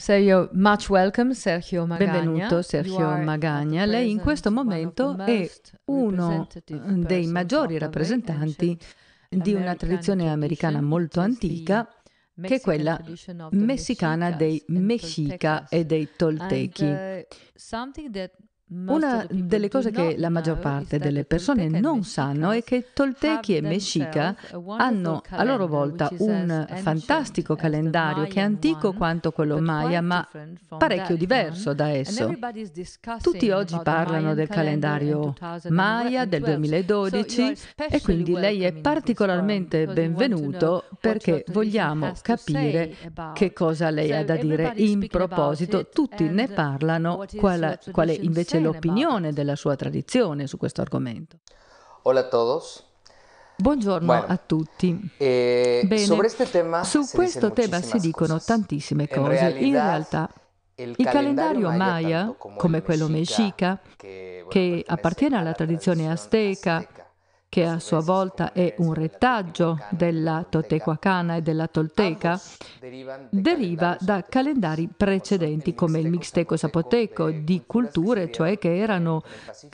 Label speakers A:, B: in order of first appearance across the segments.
A: Sergio, much welcome Sergio Magagna. Benvenuto Sergio Magagna. Lei in questo momento è uno dei maggiori rappresentanti di una tradizione americana molto antica che è quella messicana dei Mexica e dei Toltechi. Uh, una delle cose che la maggior parte delle persone non sanno è che Toltechi e Mexica hanno a loro volta un fantastico calendario che è antico quanto quello Maya, ma parecchio diverso da esso. Tutti oggi parlano del calendario Maya del 2012 e quindi lei è particolarmente benvenuto perché vogliamo capire che cosa lei ha da dire in proposito. Tutti ne parlano, quale invece conosce l'opinione della sua tradizione su questo argomento.
B: Hola a todos.
A: Buongiorno bueno, a tutti. Eh, Bene, tema su questo tema si dicono cosas. tantissime cose. In realtà,
B: il calendario
A: Maya, come quello mexica, che appartiene alla tradizione azteca che a sua volta è un retaggio della Totecuacana e della Tolteca, deriva da calendari precedenti come il Mixteco Zapoteco, di culture cioè che erano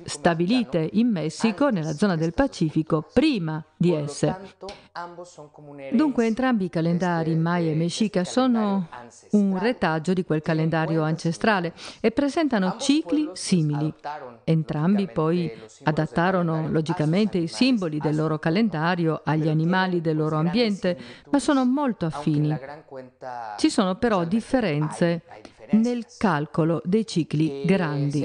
A: stabilite in Messico, nella zona del Pacifico, prima di esse. Dunque entrambi i calendari Maya e Mexica sono un retaggio di quel calendario ancestrale e presentano cicli simili. Entrambi poi adattarono logicamente i simboli del loro calendario agli animali del loro ambiente, ma sono molto affini. Ci sono però differenze nel calcolo dei cicli grandi.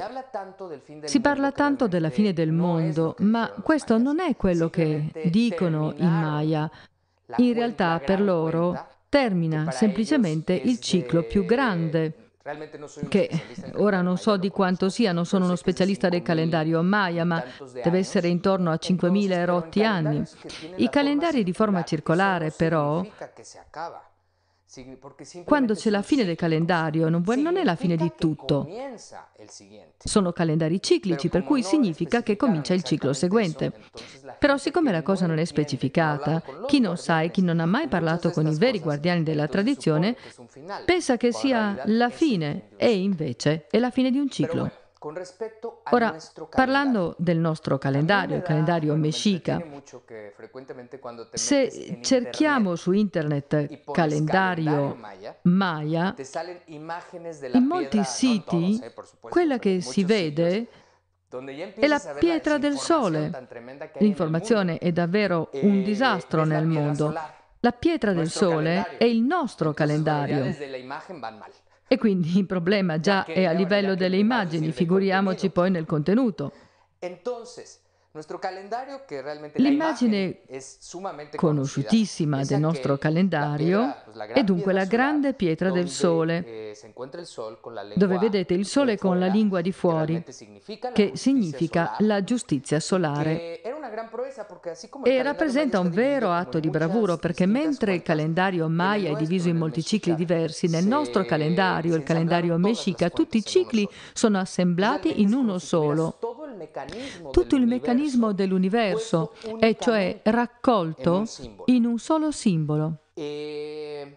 A: Si parla tanto della fine del mondo, ma questo non è quello che dicono i Maya. In realtà per loro termina semplicemente il ciclo più grande che ora non so di quanto sia, non sono uno specialista del calendario Maya, ma deve essere intorno a 5.000 erotti anni. I calendari di forma circolare, però,
B: quando c'è la fine
A: del calendario non, non è la fine di tutto. Sono calendari ciclici, per cui significa che comincia il ciclo seguente. Però siccome la cosa non è specificata, chi non sa e chi non ha mai parlato con i veri guardiani della tradizione pensa che sia la fine e invece è la fine di un ciclo. Ora, parlando del nostro calendario, il calendario mexica,
B: se cerchiamo su
A: internet calendario maya, in molti siti quella che si vede
B: è la pietra del sole. L'informazione è davvero eh, un disastro nel mondo.
A: La pietra del sole è il nostro eh, calendario. E quindi il problema già è a livello delle immagini, figuriamoci poi nel contenuto.
B: L'immagine conosciutissima del nostro calendario e dunque la grande pietra del sole, eh, dove vedete il sole con la lingua di fuori, che significa la giustizia solare. E rappresenta un vero
A: atto di bravura perché mentre il calendario Maya è diviso in molti cicli diversi, nel nostro calendario, il calendario Meshika, tutti i cicli sono assemblati in uno solo. Tutto il meccanismo dell'universo è cioè raccolto in un solo simbolo.
B: E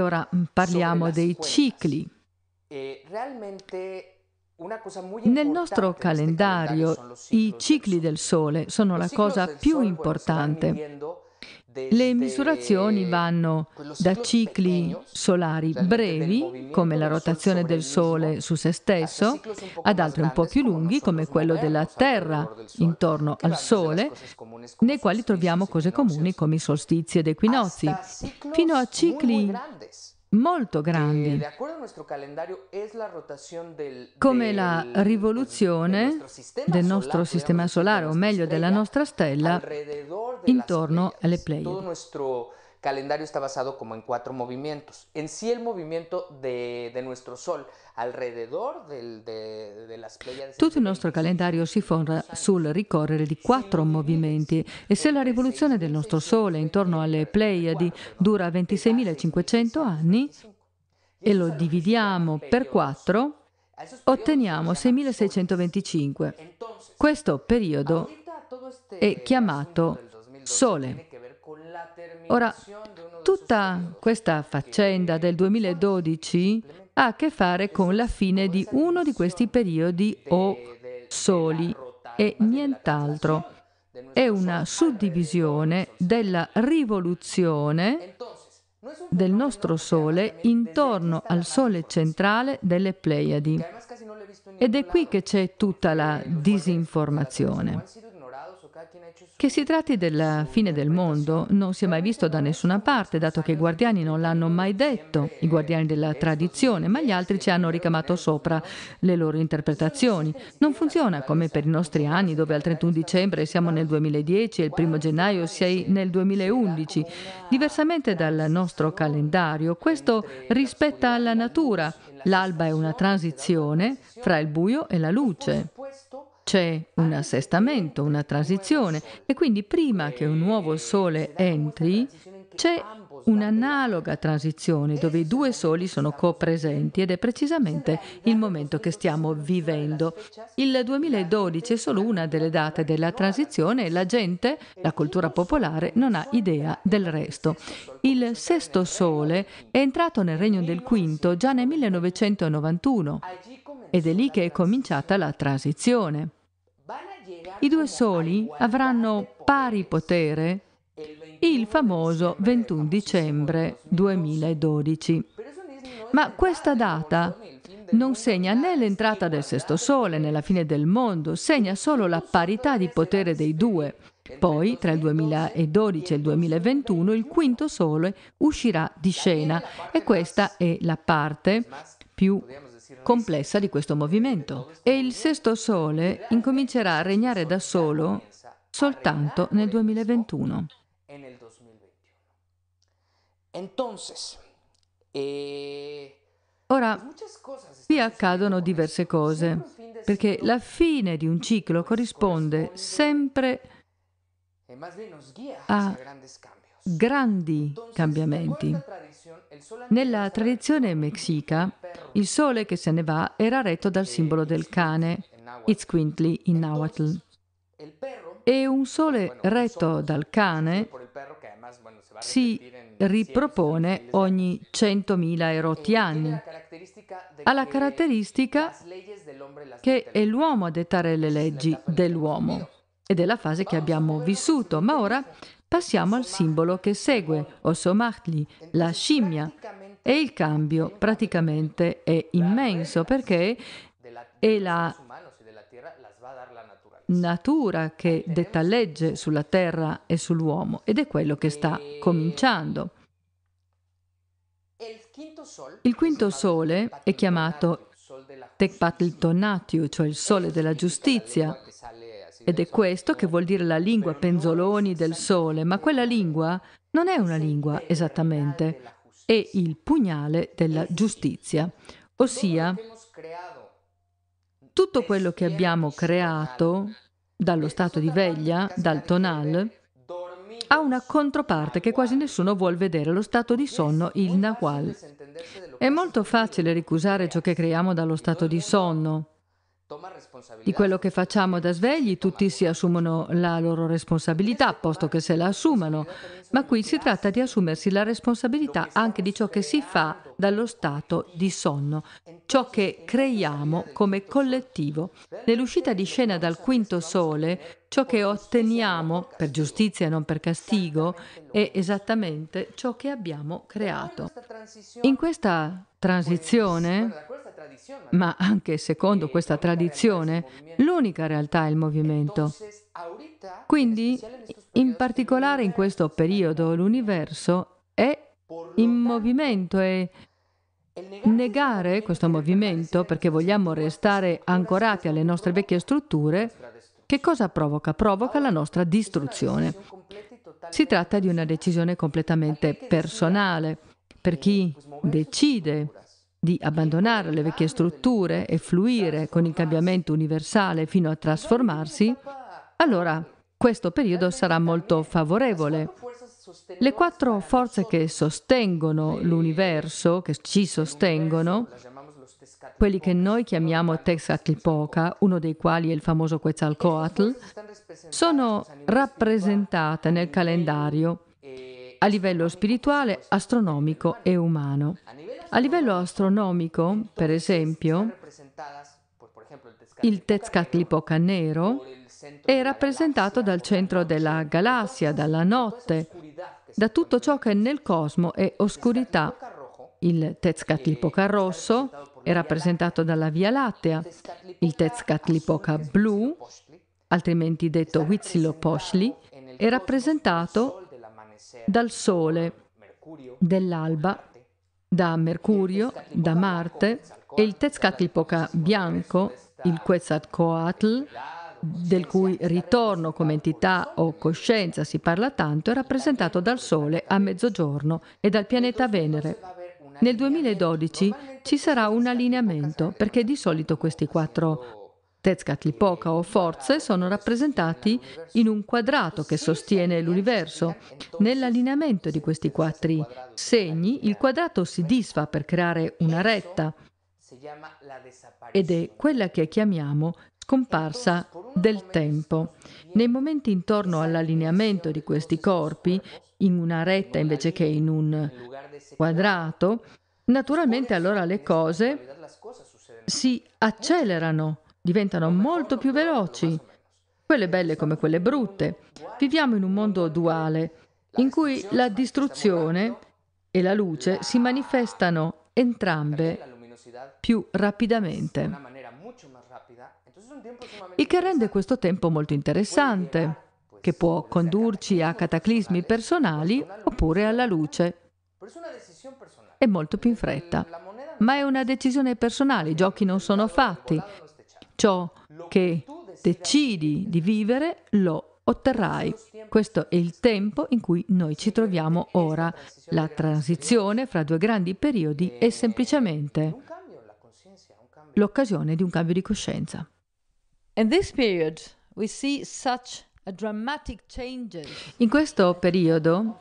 A: ora mm, parliamo dei cicli. Nel nostro calendario i cicli del Sole sono la cosa più importante. Le misurazioni vanno da cicli solari brevi, come la rotazione del Sole su se stesso, ad altri un po' più lunghi, come quello della Terra intorno al Sole, nei quali troviamo cose comuni come i solstizi ed equinozi, fino a cicli molto eh, grandi,
B: come la
A: rivoluzione del nostro sistema solare, o meglio della nostra stella, intorno alle Pleiadi
B: calendario está basado como en cuatro movimientos. En sí el movimiento de, de nuestro Sol alrededor del, de, de las pleiades... Tutto
A: il nostro calendario si fonda sul ricorrere di quattro movimenti e se la rivoluzione del nostro Sole intorno alle Pleiadi dura 26.500 anni e lo dividiamo per quattro, otteniamo 6.625. Questo periodo è chiamato Sole. Ora, tutta questa faccenda del 2012 ha a che fare con la fine di uno di questi periodi o soli e nient'altro. È una suddivisione della rivoluzione del nostro Sole intorno al Sole centrale delle Pleiadi. Ed è qui che c'è tutta la disinformazione. Che si tratti della fine del mondo non si è mai visto da nessuna parte, dato che i guardiani non l'hanno mai detto, i guardiani della tradizione, ma gli altri ci hanno ricamato sopra le loro interpretazioni. Non funziona come per i nostri anni, dove al 31 dicembre siamo nel 2010 e il primo gennaio sei nel 2011. Diversamente dal nostro calendario, questo rispetta la natura. L'alba è una transizione fra il buio e la luce c'è un assestamento, una transizione e quindi prima che un nuovo sole entri c'è un'analoga transizione dove i due soli sono copresenti ed è precisamente il momento che stiamo vivendo. Il 2012 è solo una delle date della transizione e la gente, la cultura popolare, non ha idea del resto. Il sesto sole è entrato nel regno del quinto già nel 1991 ed è lì che è cominciata la transizione i due soli avranno pari potere il famoso 21 dicembre 2012. Ma questa data non segna né l'entrata del sesto sole né la fine del mondo, segna solo la parità di potere dei due. Poi, tra il 2012 e il 2021, il quinto sole uscirà di scena e questa è la parte più complessa di questo movimento e il sesto sole incomincerà a regnare da solo soltanto nel 2021.
B: Eh,
A: Ora, qui accadono diverse cose, perché la fine di un ciclo corrisponde sempre
B: eh, a
A: grandi cambiamenti. Nella tradizione mexica, il sole che se ne va era retto dal simbolo del cane, Itzquintli in Nahuatl. E un sole retto dal cane si ripropone ogni 100.000 erotti anni. Ha la caratteristica che è l'uomo a dettare le leggi dell'uomo ed è la fase che abbiamo vissuto, ma ora Passiamo al simbolo che segue, Osomartli, la scimmia. E il cambio praticamente è immenso perché è la natura che detta legge sulla terra e sull'uomo ed è quello che sta cominciando. Il quinto sole è chiamato Tecpatl Tonatio, cioè il sole della giustizia, ed è questo che vuol dire la lingua penzoloni del sole, ma quella lingua non è una lingua esattamente, è il pugnale della giustizia, ossia tutto quello che abbiamo creato dallo stato di veglia, dal tonal, ha una controparte che quasi nessuno vuol vedere, lo stato di sonno, il nahual. È molto facile ricusare ciò che creiamo dallo stato di sonno di quello che facciamo da svegli, tutti si assumono la loro responsabilità, posto che se la assumano, ma qui si tratta di assumersi la responsabilità anche di ciò che si fa dallo stato di sonno, ciò che creiamo come collettivo. Nell'uscita di scena dal quinto sole, ciò che otteniamo, per giustizia e non per castigo, è esattamente ciò che abbiamo creato. In questa transizione, ma anche secondo questa tradizione, l'unica realtà è il movimento. Quindi, in particolare in questo periodo, l'universo è in movimento e negare questo movimento perché vogliamo restare ancorati alle nostre vecchie strutture, che cosa provoca? Provoca la nostra distruzione. Si tratta di una decisione completamente personale per chi decide di abbandonare le vecchie strutture e fluire con il cambiamento universale fino a trasformarsi, allora questo periodo sarà molto favorevole. Le quattro forze che sostengono l'universo, che ci sostengono, quelli che noi chiamiamo Texcatlipoca, uno dei quali è il famoso Quetzalcoatl, sono rappresentate nel calendario a livello spirituale, astronomico e umano. A livello astronomico, per esempio, il Tezcatlipoca nero è rappresentato dal centro della galassia, dalla notte, da tutto ciò che nel cosmo è oscurità. Il Tezcatlipoca rosso è rappresentato dalla Via Lattea, il Tezcatlipoca blu, altrimenti detto Huitzilopochtli, è rappresentato dal sole dell'alba da Mercurio, da Marte e il Tezcatlipoca bianco, il Quetzalcoatl, del cui ritorno come entità o coscienza si parla tanto, è rappresentato dal Sole a mezzogiorno e dal pianeta Venere. Nel 2012 ci sarà un allineamento perché di solito questi quattro Tezcatlipoca o forze sono rappresentati in un quadrato che sostiene l'universo. Nell'allineamento di questi quattro segni, il quadrato si disfa per creare una retta ed è quella che chiamiamo scomparsa del tempo. Nei momenti intorno all'allineamento di questi corpi, in una retta invece che in un quadrato, naturalmente allora le cose si accelerano diventano molto più veloci, quelle belle come quelle brutte. Viviamo in un mondo duale in cui la distruzione e la luce si manifestano entrambe più rapidamente. Il che rende questo tempo molto interessante, che può condurci a cataclismi personali oppure alla luce. È molto più in fretta. Ma è una decisione personale, i giochi non sono fatti ciò che decidi di vivere lo otterrai. Questo è il tempo in cui noi ci troviamo ora. La transizione fra due grandi periodi è semplicemente l'occasione di un cambio di coscienza. In this period we see in questo periodo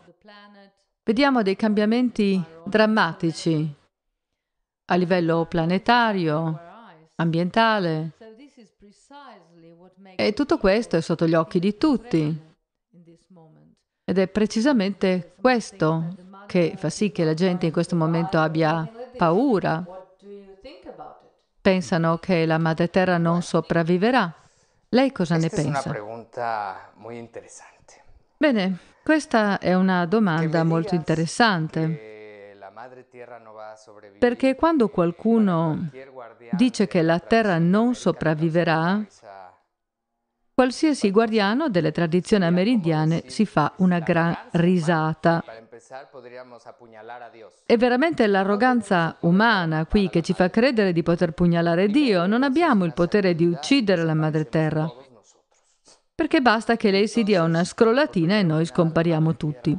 A: vediamo dei cambiamenti drammatici a livello planetario, ambientale, e tutto questo è sotto gli occhi di tutti. Ed è precisamente questo che fa sì che la gente in questo momento abbia paura. Pensano che la madre terra non sopravviverà. Lei cosa ne pensa? è
B: una molto interessante.
A: Bene, questa è una domanda molto interessante. Perché quando qualcuno dice che la terra non sopravviverà, qualsiasi guardiano delle tradizioni amerindiane si fa una gran risata. È veramente l'arroganza umana qui che ci fa credere di poter pugnalare Dio. Non abbiamo il potere di uccidere la madre terra, perché basta che lei si dia una scrollatina e noi scompariamo tutti.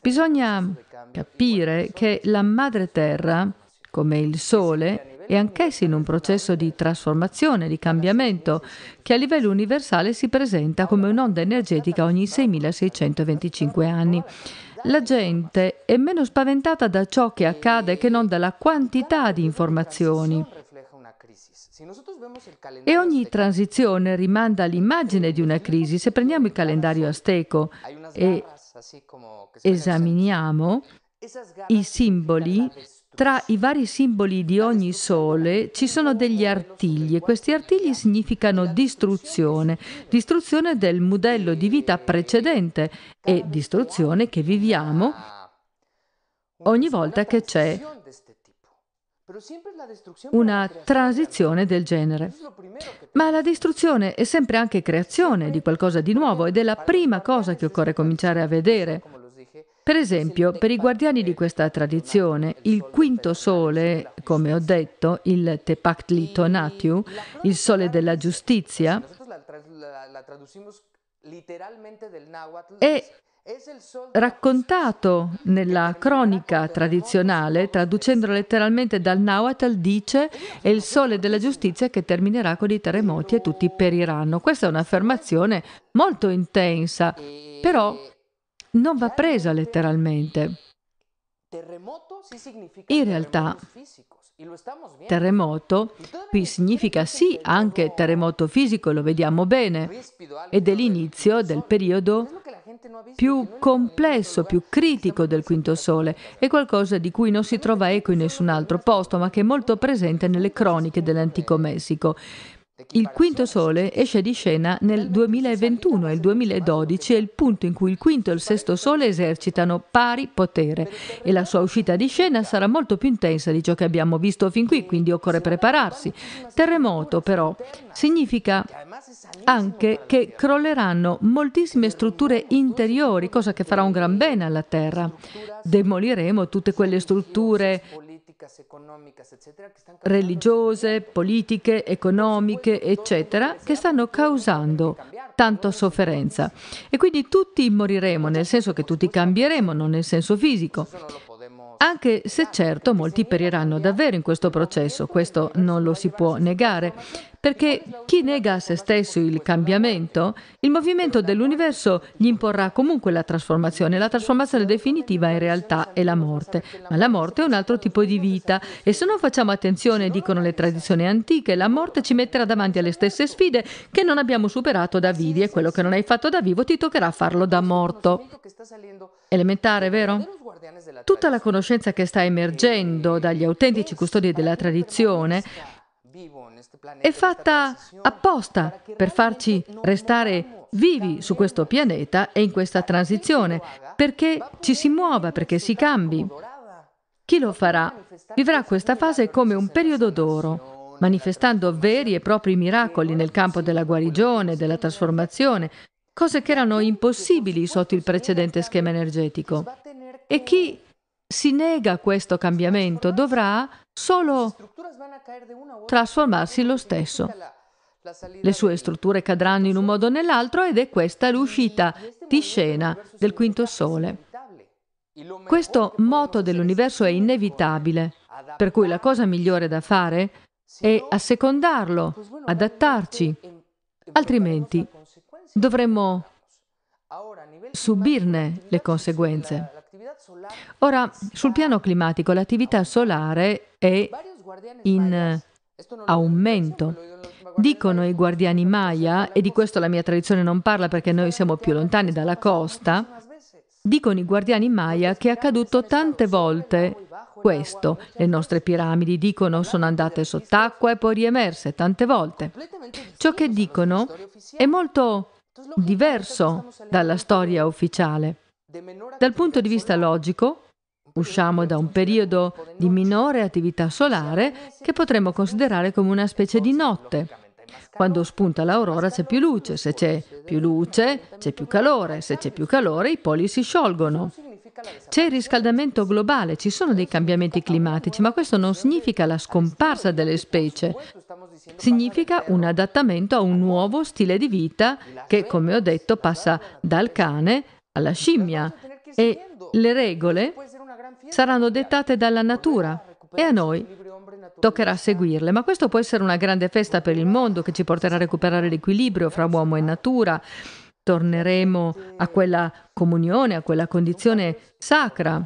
A: Bisogna capire che la madre terra, come il sole, è anch'essa in un processo di trasformazione, di cambiamento, che a livello universale si presenta come un'onda energetica ogni 6.625 anni. La gente è meno spaventata da ciò che accade che non dalla quantità di informazioni. E ogni transizione rimanda all'immagine di una crisi. Se prendiamo il calendario azteco e esaminiamo i simboli, tra i vari simboli di ogni sole ci sono degli artigli e questi artigli significano distruzione, distruzione del modello di vita precedente e distruzione che viviamo ogni volta che c'è
B: una transizione del genere.
A: Ma la distruzione è sempre anche creazione di qualcosa di nuovo ed è la prima cosa che occorre cominciare a vedere. Per esempio, per i guardiani di questa tradizione, il quinto sole, come ho detto, il Tepactli Tonatiu, il sole della giustizia, è raccontato nella cronica tradizionale, traducendolo letteralmente dal Nahuatl, dice è il sole della giustizia che terminerà con i terremoti e tutti periranno. Questa è un'affermazione molto intensa, però non va presa letteralmente. In realtà, Terremoto qui significa sì anche terremoto fisico, lo vediamo bene, ed è l'inizio del periodo più complesso, più eh. critico del quinto sole. È qualcosa di cui non si trova eco in nessun altro posto, ma che è molto presente nelle croniche dell'antico Messico. Il quinto sole esce di scena nel 2021 e il 2012 è il punto in cui il quinto e il sesto sole esercitano pari potere e la sua uscita di scena sarà molto più intensa di ciò che abbiamo visto fin qui, quindi occorre prepararsi. Terremoto però significa anche che crolleranno moltissime strutture interiori, cosa che farà un gran bene alla Terra. Demoliremo tutte quelle strutture religiose, politiche, economiche, eccetera, che stanno causando tanta sofferenza. E quindi tutti moriremo, nel senso che tutti cambieremo, non nel senso fisico. Anche se certo molti periranno davvero in questo processo, questo non lo si può negare, perché chi nega a se stesso il cambiamento, il movimento dell'universo gli imporrà comunque la trasformazione. La trasformazione definitiva in realtà è la morte, ma la morte è un altro tipo di vita e se non facciamo attenzione, dicono le tradizioni antiche, la morte ci metterà davanti alle stesse sfide che non abbiamo superato da vivi e quello che non hai fatto da vivo ti toccherà farlo da morto. Elementare, vero? Tutta la conoscenza che sta emergendo dagli autentici custodi della tradizione è fatta apposta per farci restare vivi su questo pianeta e in questa transizione, perché ci si muova, perché si cambi. Chi lo farà vivrà questa fase come un periodo d'oro, manifestando veri e propri miracoli nel campo della guarigione, della trasformazione, cose che erano impossibili sotto il precedente schema energetico. E chi si nega questo cambiamento dovrà solo trasformarsi lo stesso. Le sue strutture cadranno in un modo o nell'altro ed è questa l'uscita di scena del quinto sole. Questo moto dell'universo è inevitabile, per cui la cosa migliore da fare è assecondarlo, adattarci, altrimenti dovremmo subirne le conseguenze. Ora, sul piano climatico, l'attività solare è in aumento. Dicono i guardiani Maya, e di questo la mia tradizione non parla perché noi siamo più lontani dalla costa, dicono i guardiani Maya che è accaduto tante volte questo. Le nostre piramidi, dicono, sono andate sott'acqua e poi riemerse tante volte. Ciò che dicono è molto diverso dalla storia ufficiale. Dal punto di vista logico, usciamo da un periodo di minore attività solare che potremmo considerare come una specie di notte. Quando spunta l'aurora c'è più luce, se c'è più luce c'è più calore, se c'è più calore i poli si sciolgono. C'è il riscaldamento globale, ci sono dei cambiamenti climatici, ma questo non significa la scomparsa delle specie, significa un adattamento a un nuovo stile di vita che, come ho detto, passa dal cane alla scimmia e le regole saranno dettate dalla natura e a noi toccherà seguirle. Ma questo può essere una grande festa per il mondo che ci porterà a recuperare l'equilibrio fra uomo e natura. Torneremo a quella comunione, a quella condizione sacra.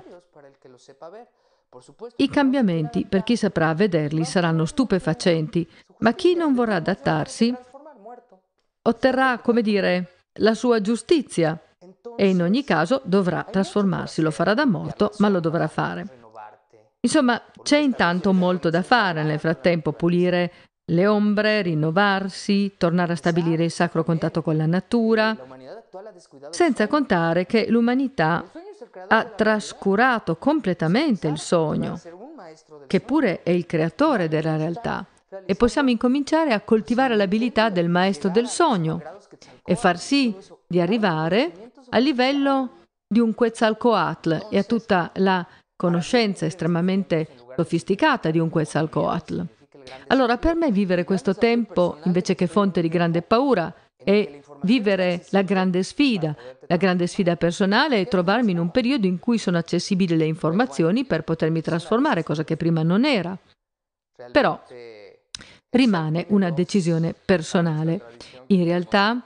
A: I cambiamenti, per chi saprà vederli, saranno stupefacenti, ma chi non vorrà adattarsi otterrà, come dire, la sua giustizia e in ogni caso dovrà trasformarsi, lo farà da morto, ma lo dovrà fare. Insomma, c'è intanto molto da fare nel frattempo, pulire le ombre, rinnovarsi, tornare a stabilire il sacro contatto con la natura, senza contare che l'umanità ha trascurato completamente il sogno, che pure è il creatore della realtà. E possiamo incominciare a coltivare l'abilità del maestro del sogno e far sì di arrivare a livello di un Quetzalcoatl e a tutta la conoscenza estremamente sofisticata di un Quetzalcoatl. Allora, per me vivere questo tempo, invece che fonte di grande paura, è vivere la grande sfida. La grande sfida personale è trovarmi in un periodo in cui sono accessibili le informazioni per potermi trasformare, cosa che prima non era. Però rimane una decisione personale. In realtà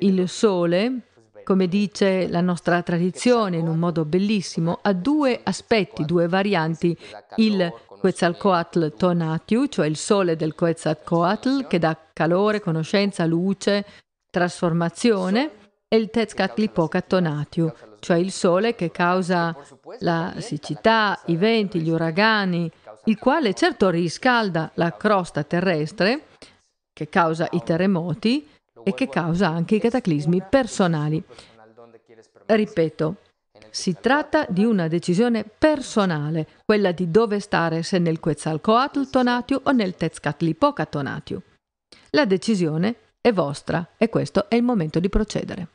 A: il sole come dice la nostra tradizione in un modo bellissimo, ha due aspetti, due varianti, il Quetzalcoatl Tonatiu, cioè il sole del Quetzalcoatl che dà calore, conoscenza, luce, trasformazione, e il Tezcatlipoca Tonatiu, cioè il sole che causa la siccità, i venti, gli uragani, il quale certo riscalda la crosta terrestre, che causa i terremoti, e che causa anche i cataclismi personali. Ripeto, si tratta di una decisione personale, quella di dove stare, se nel Quetzalcoatl Tonatio o nel Tezcatlipoca Tonatio. La decisione è vostra e questo è il momento di procedere.